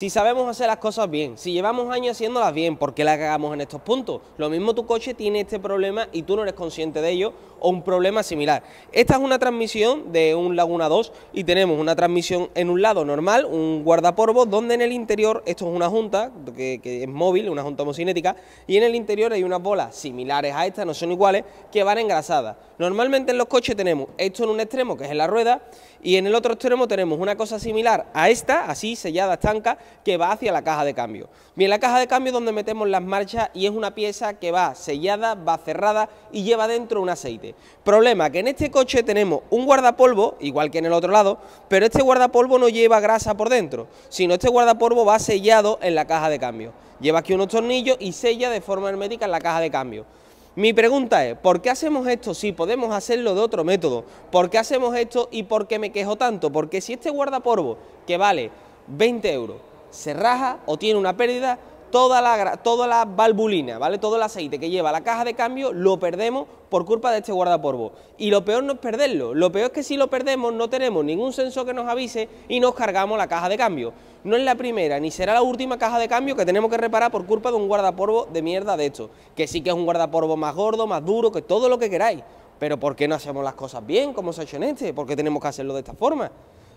Si sabemos hacer las cosas bien, si llevamos años haciéndolas bien, ¿por qué la cagamos en estos puntos? Lo mismo tu coche tiene este problema y tú no eres consciente de ello o un problema similar. Esta es una transmisión de un Laguna 2 y tenemos una transmisión en un lado normal, un guardaporvo, donde en el interior, esto es una junta que, que es móvil, una junta homocinética, y en el interior hay unas bolas similares a estas, no son iguales, que van engrasadas. Normalmente en los coches tenemos esto en un extremo, que es en la rueda, y en el otro extremo tenemos una cosa similar a esta, así sellada, estanca, que va hacia la caja de cambio. Bien, la caja de cambio es donde metemos las marchas y es una pieza que va sellada, va cerrada y lleva dentro un aceite. Problema, que en este coche tenemos un guardapolvo, igual que en el otro lado, pero este guardapolvo no lleva grasa por dentro, sino este guardapolvo va sellado en la caja de cambio. Lleva aquí unos tornillos y sella de forma hermética en la caja de cambio. Mi pregunta es, ¿por qué hacemos esto si podemos hacerlo de otro método? ¿Por qué hacemos esto y por qué me quejo tanto? Porque si este guardapolvo, que vale 20 euros, se raja o tiene una pérdida, toda la, toda la valvulina, ¿vale? Todo el aceite que lleva la caja de cambio lo perdemos por culpa de este guardapolvo. Y lo peor no es perderlo, lo peor es que si lo perdemos no tenemos ningún sensor que nos avise y nos cargamos la caja de cambio. No es la primera ni será la última caja de cambio que tenemos que reparar por culpa de un guardapolvo de mierda de hecho que sí que es un guardapolvo más gordo, más duro, que todo lo que queráis. Pero ¿por qué no hacemos las cosas bien como se ha hecho en este? ¿Por qué tenemos que hacerlo de esta forma?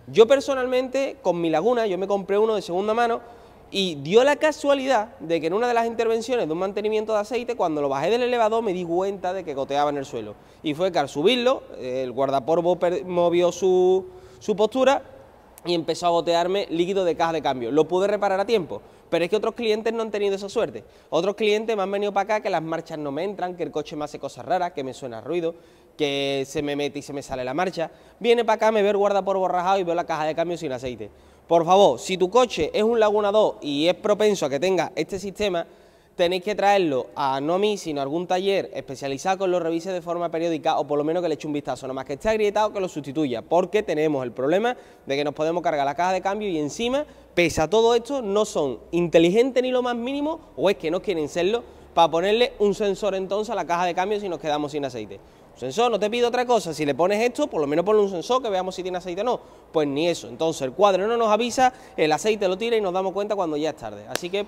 Yo personalmente, con mi laguna, yo me compré uno de segunda mano y dio la casualidad de que en una de las intervenciones de un mantenimiento de aceite, cuando lo bajé del elevador me di cuenta de que goteaba en el suelo. Y fue que al subirlo, el guardaporvo movió su, su postura y empezó a gotearme líquido de caja de cambio. Lo pude reparar a tiempo, pero es que otros clientes no han tenido esa suerte. Otros clientes me han venido para acá que las marchas no me entran, que el coche me hace cosas raras, que me suena ruido que se me mete y se me sale la marcha. Viene para acá, me ve el guarda por borrajado y veo la caja de cambio sin aceite. Por favor, si tu coche es un Laguna 2 y es propenso a que tenga este sistema, tenéis que traerlo a no a mí, sino a algún taller especializado que lo revise de forma periódica o por lo menos que le eche un vistazo. Nada más que esté agrietado, que lo sustituya, porque tenemos el problema de que nos podemos cargar la caja de cambio y encima, pese a todo esto, no son inteligentes ni lo más mínimo, o es que no quieren serlo, para ponerle un sensor entonces a la caja de cambio si nos quedamos sin aceite sensor, no te pido otra cosa. Si le pones esto, por lo menos ponle un sensor que veamos si tiene aceite o no. Pues ni eso. Entonces el cuadro no nos avisa, el aceite lo tira y nos damos cuenta cuando ya es tarde. Así que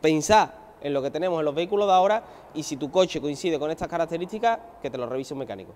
pensá en lo que tenemos en los vehículos de ahora y si tu coche coincide con estas características, que te lo revise un mecánico.